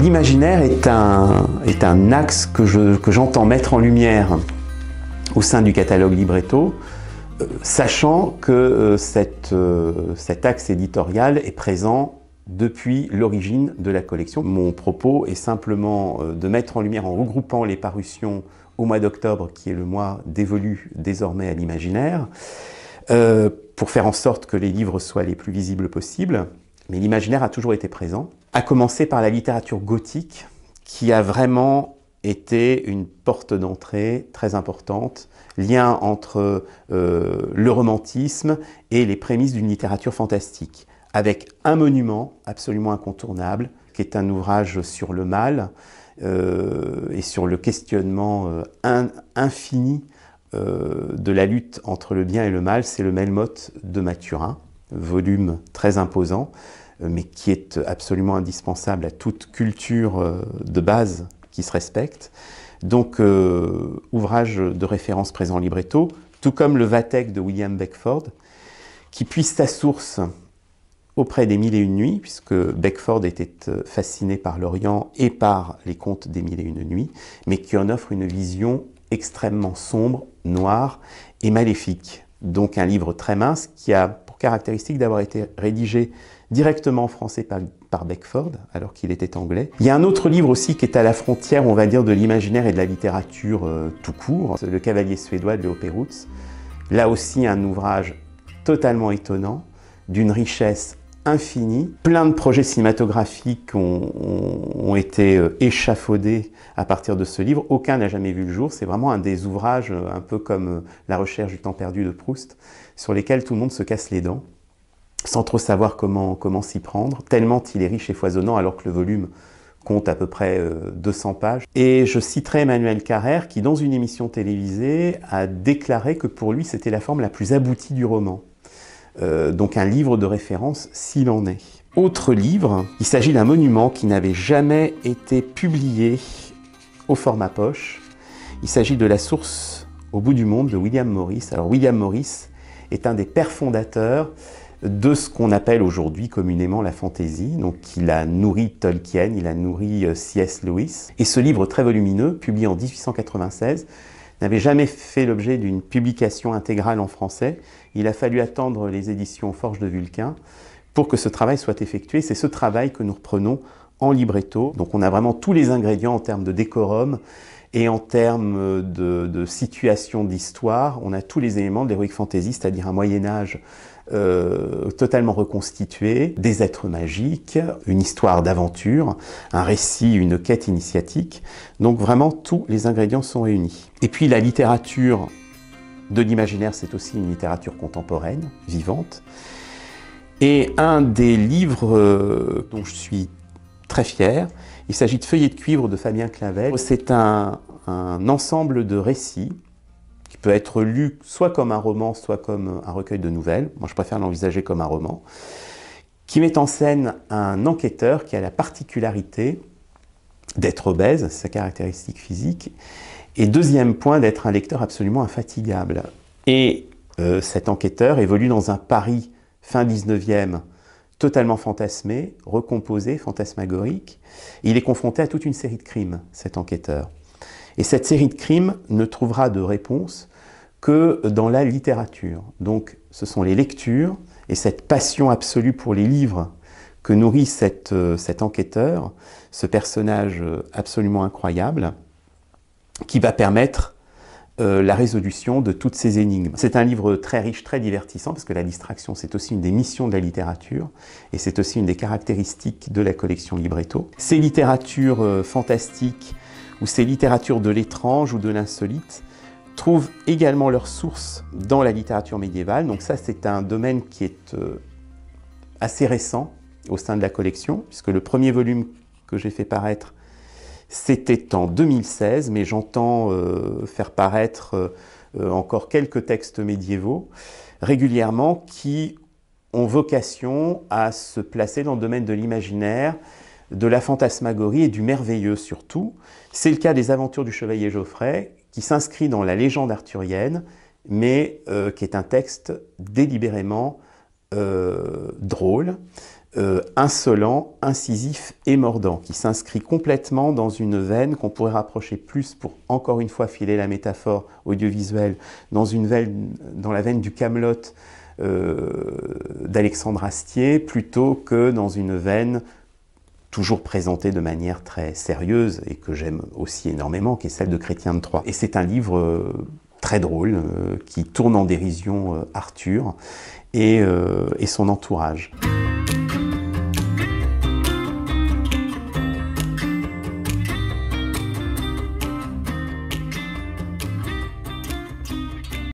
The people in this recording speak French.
L'imaginaire est un, est un, axe que j'entends je, que mettre en lumière au sein du catalogue Libretto, euh, sachant que euh, euh, cet axe éditorial est présent depuis l'origine de la collection. Mon propos est simplement de mettre en lumière, en regroupant les parutions au mois d'octobre, qui est le mois dévolu désormais à l'imaginaire, euh, pour faire en sorte que les livres soient les plus visibles possibles. Mais l'imaginaire a toujours été présent, à commencer par la littérature gothique, qui a vraiment été une porte d'entrée très importante, lien entre euh, le romantisme et les prémices d'une littérature fantastique, avec un monument absolument incontournable, qui est un ouvrage sur le mal euh, et sur le questionnement infini euh, de la lutte entre le bien et le mal, c'est le Melmoth de Mathurin, volume très imposant, euh, mais qui est absolument indispensable à toute culture euh, de base qui se respecte. Donc, ouvrage de référence présent libretto, tout comme le Vatec de William Beckford, qui puise sa source auprès des Mille et Une Nuits, puisque Beckford était fasciné par l'Orient et par les contes des Mille et Une Nuits, mais qui en offre une vision extrêmement sombre, noir et maléfique. Donc un livre très mince qui a pour caractéristique d'avoir été rédigé directement en français par, Beckford, alors qu'il était anglais. Il y a un autre livre aussi qui est à la frontière, on va dire, de l'imaginaire et de la littérature euh, tout court, Le Cavalier suédois de Léo Perutz. Là aussi, un ouvrage totalement étonnant, d'une richesse infini. Plein de projets cinématographiques ont, été euh, échafaudés à partir de ce livre. Aucun n'a jamais vu le jour. C'est vraiment un des ouvrages, euh, un peu comme euh, La recherche du temps perdu de Proust, sur lesquels tout le monde se casse les dents, sans trop savoir comment, comment s'y prendre, tellement il est riche et foisonnant alors que le volume compte à peu près 200 pages. Et je citerai Emmanuel Carrère qui, dans une émission télévisée, a déclaré que pour lui, c'était la forme la plus aboutie du roman. Euh, donc un livre de référence s'il en est. Autre livre, il s'agit d'un monument qui n'avait jamais été publié au format poche. Il s'agit de La source au bout du monde de William Morris. Alors William Morris est un des pères fondateurs de ce qu'on appelle aujourd'hui communément la fantaisie. Donc il a nourri Tolkien, il a nourri euh, C.S. Lewis. Et ce livre très volumineux, publié en 1896, n'avait jamais fait l'objet d'une publication intégrale en français. Il a fallu attendre les éditions Forges de Vulcain pour que ce travail soit effectué. C'est ce travail que nous reprenons en libretto. Donc on a vraiment tous les ingrédients en termes de décorum et en termes de, situation d'histoire. On a tous les éléments de l'héroïque fantasy, c'est-à-dire un Moyen Âge euh, totalement reconstitué, des êtres magiques, une histoire d'aventure, un récit, une quête initiatique. Donc vraiment, tous les ingrédients sont réunis. Et puis la littérature de l'imaginaire, c'est aussi une littérature contemporaine, vivante. Et un des livres euh, dont je suis très fier, il s'agit de Feuillet de cuivre de Fabien Clavel. C'est un ensemble de récits peut être lu soit comme un roman, soit comme un recueil de nouvelles. Moi, je préfère l'envisager comme un roman, qui met en scène un enquêteur qui a la particularité d'être obèse, sa caractéristique physique, et deuxième point, d'être un lecteur absolument infatigable. Et euh, cet enquêteur évolue dans un Paris fin 19e, totalement fantasmé, recomposé, fantasmagorique. il est confronté à toute une série de crimes, cet enquêteur. Et cette série de crimes ne trouvera de réponse que dans la littérature. Donc ce sont les lectures et cette passion absolue pour les livres que nourrit cette, euh, cet enquêteur, ce personnage euh, absolument incroyable, qui va permettre euh, la résolution de toutes ces énigmes. C'est un livre très riche, très divertissant, parce que la distraction, c'est aussi une des missions de la littérature, et c'est aussi une des caractéristiques de la collection Libretto. Ces littératures fantastiques, ou ces littératures de l'étrange ou de l'insolite, trouvent également leur source dans la littérature médiévale. Donc ça, c'est un domaine qui est euh, assez récent au sein de la collection, puisque le premier volume que j'ai fait paraître, c'était en 2016, mais j'entends euh, faire paraître euh, encore quelques textes médiévaux régulièrement qui ont vocation à se placer dans le domaine de l'imaginaire, de la fantasmagorie et du merveilleux surtout. C'est le cas des aventures du chevalier Geoffrey, qui s'inscrit dans la légende arthurienne, mais euh, qui est un texte délibérément euh, drôle, euh, insolent, incisif et mordant, qui s'inscrit complètement dans une veine qu'on pourrait rapprocher plus pour encore une fois filer la métaphore audiovisuelle, dans, dans la veine du Camelot d'Alexandre Astier, plutôt que dans une veine toujours présenté de manière très sérieuse et que j'aime aussi énormément, qui est celle de mm. Chrétien de Troyes. Et c'est un livre euh, très drôle euh, qui tourne en dérision euh, Arthur et, et son entourage.